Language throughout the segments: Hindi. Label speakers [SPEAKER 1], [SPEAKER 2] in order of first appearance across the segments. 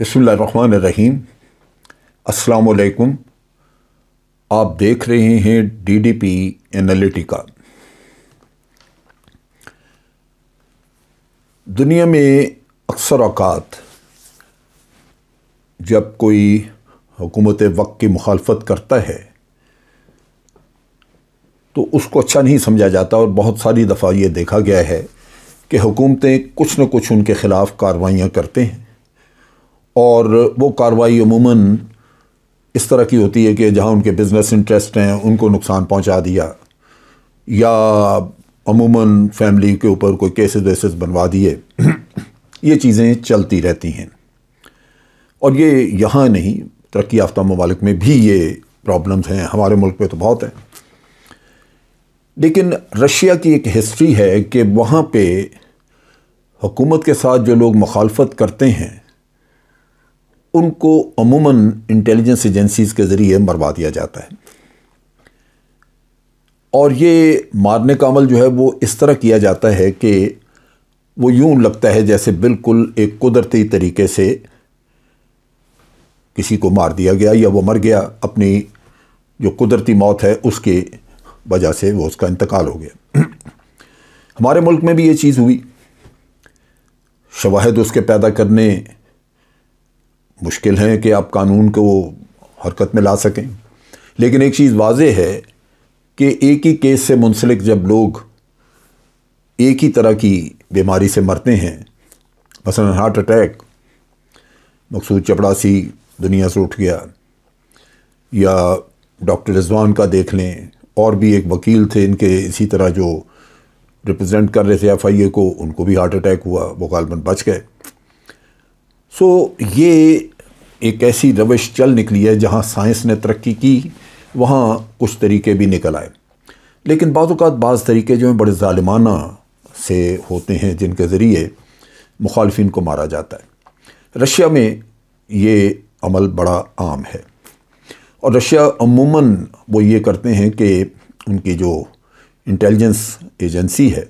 [SPEAKER 1] बसमीम असलकुम आप देख रहे हैं डी डी पी एनालिटिका दुनिया में अक्सर अवकात जब कोई हुकूमत वक्त की मुखालफत करता है तो उसको अच्छा नहीं समझा जाता और बहुत सारी दफ़ा ये देखा गया है कि हुकूमतें कुछ न कुछ उनके ख़िलाफ़ कार्रवाइयाँ करते हैं और वो कार्रवाई अमूमन इस तरह की होती है कि जहाँ उनके बिज़नेस इंटरेस्ट हैं उनको नुकसान पहुँचा दिया या अमूमन फैमिली के ऊपर कोई केसेस वेसेस बनवा दिए ये चीज़ें चलती रहती हैं और ये यहाँ नहीं तरक्की याफ्ता ममालिक में भी ये प्रॉब्लम्स हैं हमारे मुल्क में तो बहुत हैं लेकिन रशिया की एक हिस्ट्री है कि वहाँ पे हुकूमत के साथ जो लोग मुखालफत करते हैं उनको अमूमन इंटेलिजेंस एजेंसीज के ज़रिए मरवा दिया जाता है और ये मारने का अमल जो है वो इस तरह किया जाता है कि वो यूं लगता है जैसे बिल्कुल एक कुदरती तरीके से किसी को मार दिया गया या वो मर गया अपनी जो कुदरती मौत है उसके वजह से वो उसका इंतकाल हो गया हमारे मुल्क में भी ये चीज़ हुई शवाहद उसके पैदा करने मुश्किल है कि आप कानून को हरकत में ला सकें लेकिन एक चीज़ वाज है कि एक ही केस से मुंसलिक जब लोग एक ही तरह की बीमारी से मरते हैं मसलन हार्ट अटैक मकसूद चपड़ासी दुनिया से उठ गया या डॉक्टर रिजवान का देख लें और भी एक वकील थे इनके इसी तरह जो रिप्रेजेंट कर रहे थे एफ आई ए को उनको भी हार्ट अटैक हुआ वो गालबन बच गए सो ये एक ऐसी रविश चल निकली है जहाँ साइंस ने तरक्की की वहाँ कुछ तरीके भी निकल आए लेकिन बाज़ात बाज़ तरीके जो हैं बड़े ालिमाना से होते हैं जिनके ज़रिए मुखालफन को मारा जाता है रशिया में ये अमल बड़ा आम है और रशिया अमूमन वो ये करते हैं कि उनकी जो इंटेलिजेंस एजेंसी है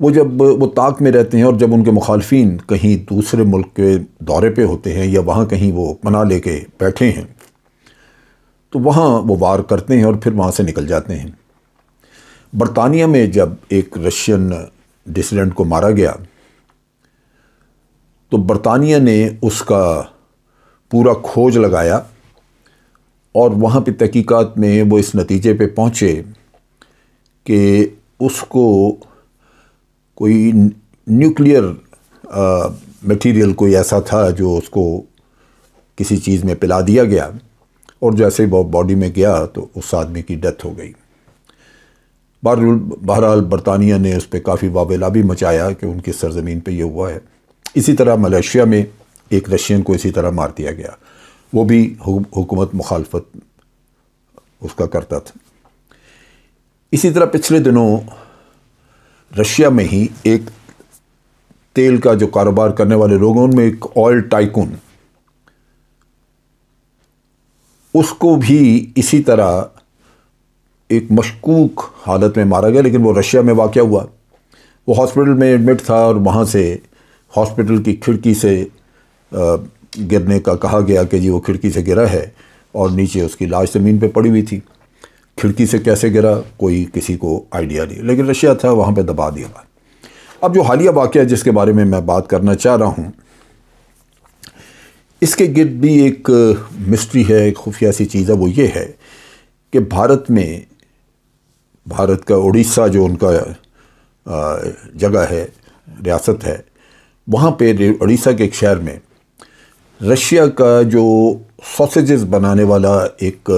[SPEAKER 1] वो जब वो ताक में रहते हैं और जब उनके मुखालफी कहीं दूसरे मुल्क के दौरे पे होते हैं या वहाँ कहीं वो पना लेके बैठे हैं तो वहाँ वो वार करते हैं और फिर वहाँ से निकल जाते हैं बरतानिया में जब एक रशियन डिसिडेंट को मारा गया तो बरतानिया ने उसका पूरा खोज लगाया और वहाँ पे तहकीकात में वो इस नतीजे पे पहुँचे कि उसको कोई न्यूक्लियर मटेरियल कोई ऐसा था जो उसको किसी चीज़ में पिला दिया गया और जैसे वो बॉडी में गया तो उस आदमी की डेथ हो गई बहर बहरहाल बरतानिया ने उस पर काफ़ी वावेला भी मचाया कि उनकी सरजमीन पे ये हुआ है इसी तरह मलेशिया में एक रशियन को इसी तरह मार दिया गया वो भी हुकूमत मुखालफत उसका करता था इसी तरह पिछले दिनों रशिया में ही एक तेल का जो कारोबार करने वाले लोग हैं उनमें एक ऑयल टाइकून उसको भी इसी तरह एक मशकूक हालत में मारा गया लेकिन वो रशिया में वाक़ हुआ वो हॉस्पिटल में एडमिट था और वहाँ से हॉस्पिटल की खिड़की से गिरने का कहा गया कि जी वो खिड़की से गिरा है और नीचे उसकी लाश ज़मीन पे पड़ी हुई थी खिड़की से कैसे गिरा कोई किसी को आइडिया नहीं लेकिन रशिया था वहाँ पर दबा दिया अब जो हालिया वाक़ है जिसके बारे में मैं बात करना चाह रहा हूँ इसके गिरद भी एक मिस्ट्री है एक खुफिया सी चीज़ है वो ये है कि भारत में भारत का उड़ीसा जो उनका जगह है रियासत है वहाँ पे उड़ीसा के एक शहर में रशिया का जो सॉसेजेस बनाने वाला एक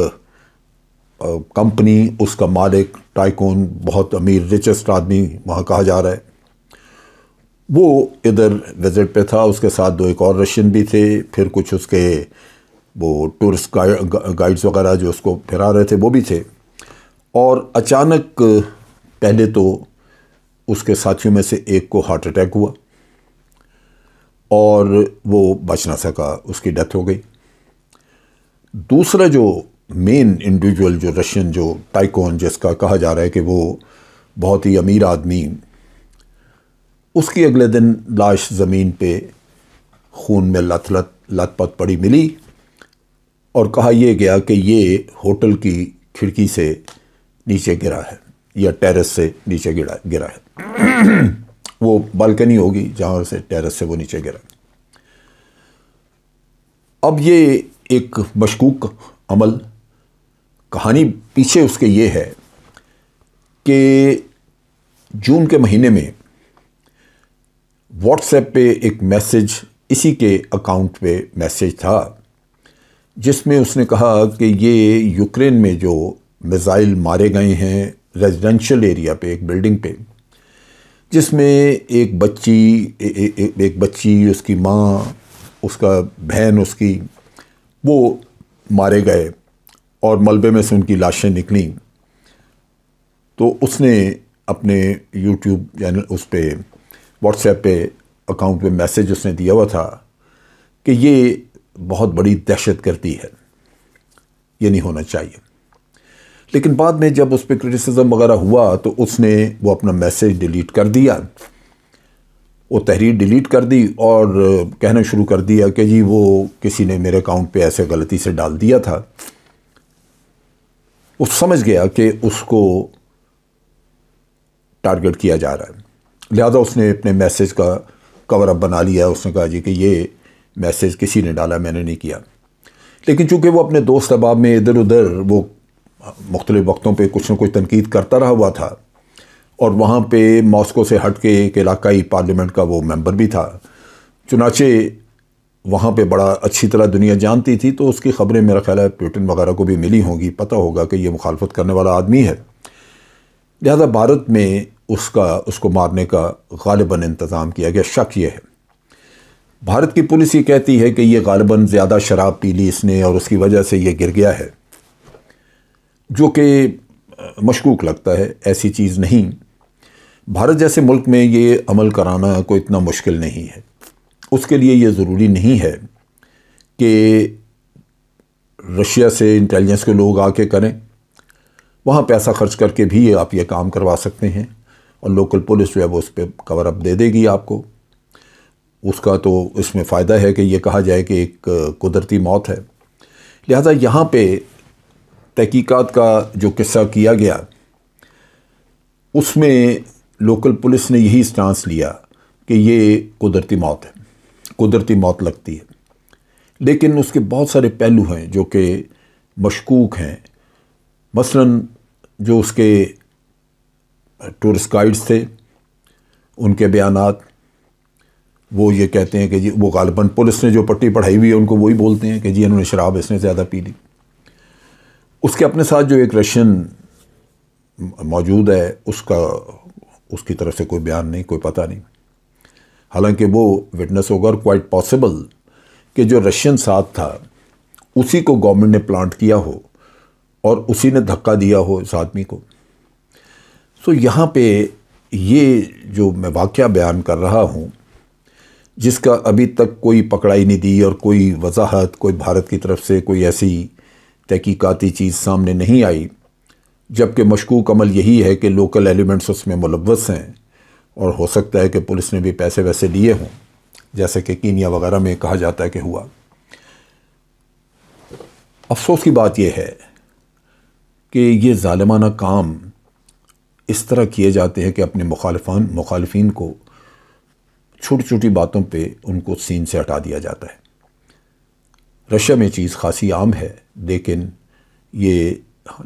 [SPEAKER 1] कंपनी उसका मालिक टाइकोन बहुत अमीर रिचेस्ट आदमी वहाँ कहा जा रहा है वो इधर विज़िट पे था उसके साथ दो एक और रशियन भी थे फिर कुछ उसके वो टूरिस्ट गाइड्स वगैरह जो उसको फिरा रहे थे वो भी थे और अचानक पहले तो उसके साथियों में से एक को हार्ट अटैक हुआ और वो बच ना सका उसकी डेथ हो गई दूसरा जो मेन इंडिविजुअल जो रशियन जो टाइकोन जिसका कहा जा रहा है कि वो बहुत ही अमीर आदमी उसकी अगले दिन लाश ज़मीन पे खून में लत लत लत पत पड़ी मिली और कहा यह गया कि ये होटल की खिड़की से नीचे गिरा है या टेरेस से नीचे गिरा गिरा है वो बालकनी होगी जहाँ से टेरेस से वो नीचे गिरा अब ये एक मशकूक अमल कहानी पीछे उसके ये है कि जून के महीने में व्हाट्सएप पे एक मैसेज इसी के अकाउंट पे मैसेज था जिसमें उसने कहा कि ये यूक्रेन में जो मिज़ाइल मारे गए हैं रेजिडेंशियल एरिया पे एक बिल्डिंग पे जिसमें एक बच्ची ए, ए, ए, एक बच्ची उसकी माँ उसका बहन उसकी वो मारे गए और मलबे में से उनकी लाशें निकली तो उसने अपने यूट्यूब चैनल उस पर व्हाट्सएप पे अकाउंट पे मैसेज उसने दिया हुआ था कि ये बहुत बड़ी दहशत करती है ये नहीं होना चाहिए लेकिन बाद में जब उस पर क्रिटिसिज्म वगैरह हुआ तो उसने वो अपना मैसेज डिलीट कर दिया वो तहरीर डिलीट कर दी और कहना शुरू कर दिया कि जी वो किसी ने मेरे अकाउंट पे ऐसे गलती से डाल दिया था वो समझ गया कि उसको टारगेट किया जा रहा है लिहाजा उसने अपने मैसेज का कवर अप बना लिया उसने कहा जी कि ये मैसेज किसी ने डाला मैंने नहीं किया लेकिन चूँकि वो अपने दोस्त अहबाब में इधर उधर वो मुख्तलि वक्तों पर कुछ ना कुछ तनकीद करता रहा हुआ था और वहाँ पर मॉस्को से हट के एक इलाकई पार्लियामेंट का वो मेम्बर भी था चुनाचे वहाँ पे बड़ा अच्छी तरह दुनिया जानती थी तो उसकी ख़बरें मेरा ख्याल है प्यूटन वगैरह को भी मिली होंगी पता होगा कि ये मुखालफत करने वाला आदमी है लिहाजा भारत में उसका उसको मारने का गालिबा इंतज़ाम किया गया शक ये है भारत की पुलिस ये कहती है कि ये गालिबा ज़्यादा शराब पी ली इसने और उसकी वजह से ये गिर गया है जो कि मशकूक लगता है ऐसी चीज़ नहीं भारत जैसे मुल्क में ये अमल कराना कोई इतना मुश्किल नहीं है उसके लिए ये ज़रूरी नहीं है कि रशिया से इंटेलिजेंस के लोग आके करें वहाँ पैसा खर्च करके भी आप ये काम करवा सकते हैं और लोकल पुलिस जो है वो उस पर कवर अप दे देगी आपको उसका तो इसमें फ़ायदा है कि ये कहा जाए कि एक कुदरती मौत है लिहाजा यहाँ पे तहकीकात का जो किस्सा किया गया उसमें लोकल पुलिस ने यही स्टांस लिया कि ये कुदरती मौत है कुदरती मौत लगती है लेकिन उसके बहुत सारे पहलू हैं जो कि मशकूक हैं मसलन जो उसके टूरिस्ट गाइड्स थे उनके बयान वो ये कहते हैं कि जी वो गालबन पुलिस ने जो पट्टी पढ़ाई हुई है उनको वही बोलते हैं कि जी इन्होंने शराब इसने ज़्यादा पी ली उसके अपने साथ जो एक रशियन मौजूद है उसका उसकी तरफ से कोई बयान नहीं कोई पता नहीं हालांकि वो विटनेस होगा और क्वाइट पॉसिबल कि जो रशियन साथ था उसी को गवर्नमेंट ने प्लांट किया हो और उसी ने धक्का दिया हो इस आदमी को सो यहाँ पे ये जो मैं वाक्य बयान कर रहा हूँ जिसका अभी तक कोई पकड़ाई नहीं दी और कोई वजाहत कोई भारत की तरफ से कोई ऐसी तहकीकाती चीज़ सामने नहीं आई जबकि मशकूक अमल यही है कि लोकल एलिमेंट्स उसमें मुलवस हैं और हो सकता है कि पुलिस ने भी पैसे वैसे लिए हों जैसे कि कीनिया वगैरह में कहा जाता है कि हुआ अफसोस की बात यह है कि ये ालमाना काम इस तरह किए जाते हैं कि अपने मुखालफान मुखालफन को छोटी छोटी बातों पे उनको सीन से हटा दिया जाता है रशिया में चीज़ खासी आम है लेकिन ये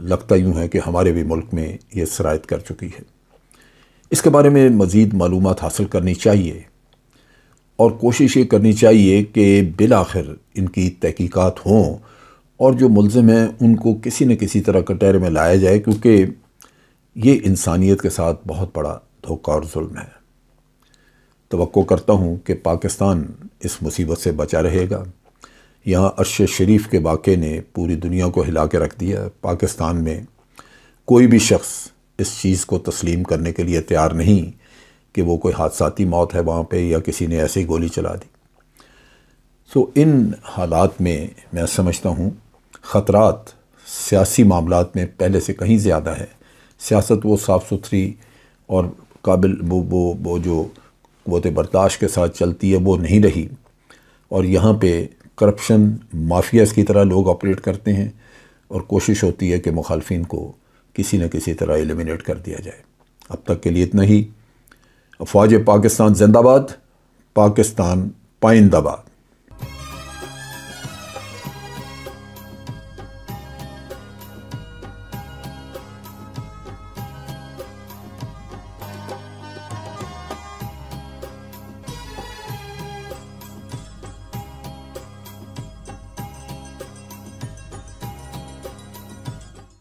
[SPEAKER 1] लगता यूँ है कि हमारे भी मुल्क में ये शरात कर चुकी है इसके बारे में मज़ीद मालूम हासिल करनी चाहिए और कोशिश ये करनी चाहिए कि बिल आखिर इनकी तहकीक़ात हों और जो मुलम हैं उनको किसी न किसी तरह कटहरे में लाया जाए क्योंकि ये इंसानियत के साथ बहुत बड़ा धोखा और जुल्म है तो करता हूँ कि पाकिस्तान इस मुसीबत से बचा रहेगा यहाँ अरश शरीफ के वाक़े ने पूरी दुनिया को हिला के रख दिया पाकिस्तान में कोई भी शख्स इस चीज़ को तस्लीम करने के लिए तैयार नहीं कि वो कोई हादसाती मौत है वहाँ पे या किसी ने ऐसे ही गोली चला दी सो इन हालात में मैं समझता हूँ ख़तरात सियासी मामला में पहले से कहीं ज़्यादा है सियासत वो साफ़ सुथरी और काबिल वो वो वो जो वत बर्दाश्त के साथ चलती है वो नहीं रही और यहाँ पे करप्शन माफियाज़ की तरह लोग ऑपरेट करते हैं और कोशिश होती है कि मुखालफन को किसी न किसी तरह एलिमिनेट कर दिया जाए अब तक के लिए इतना ही अफवाज पाकिस्तान जिंदाबाद पाकिस्तान पाइंदाबाद